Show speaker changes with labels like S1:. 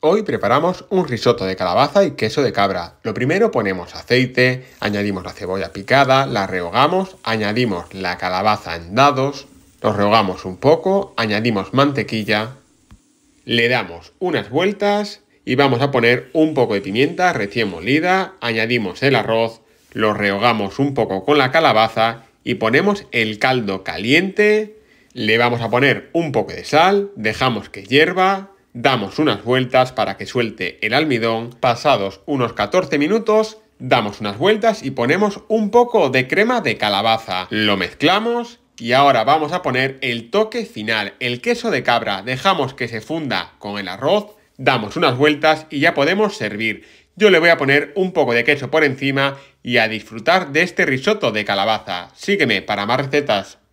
S1: Hoy preparamos un risotto de calabaza y queso de cabra. Lo primero ponemos aceite, añadimos la cebolla picada, la rehogamos, añadimos la calabaza en dados, Lo rehogamos un poco, añadimos mantequilla, le damos unas vueltas y vamos a poner un poco de pimienta recién molida, añadimos el arroz, lo rehogamos un poco con la calabaza y ponemos el caldo caliente, le vamos a poner un poco de sal, dejamos que hierva damos unas vueltas para que suelte el almidón, pasados unos 14 minutos, damos unas vueltas y ponemos un poco de crema de calabaza, lo mezclamos y ahora vamos a poner el toque final, el queso de cabra, dejamos que se funda con el arroz, damos unas vueltas y ya podemos servir. Yo le voy a poner un poco de queso por encima y a disfrutar de este risotto de calabaza. Sígueme para más recetas.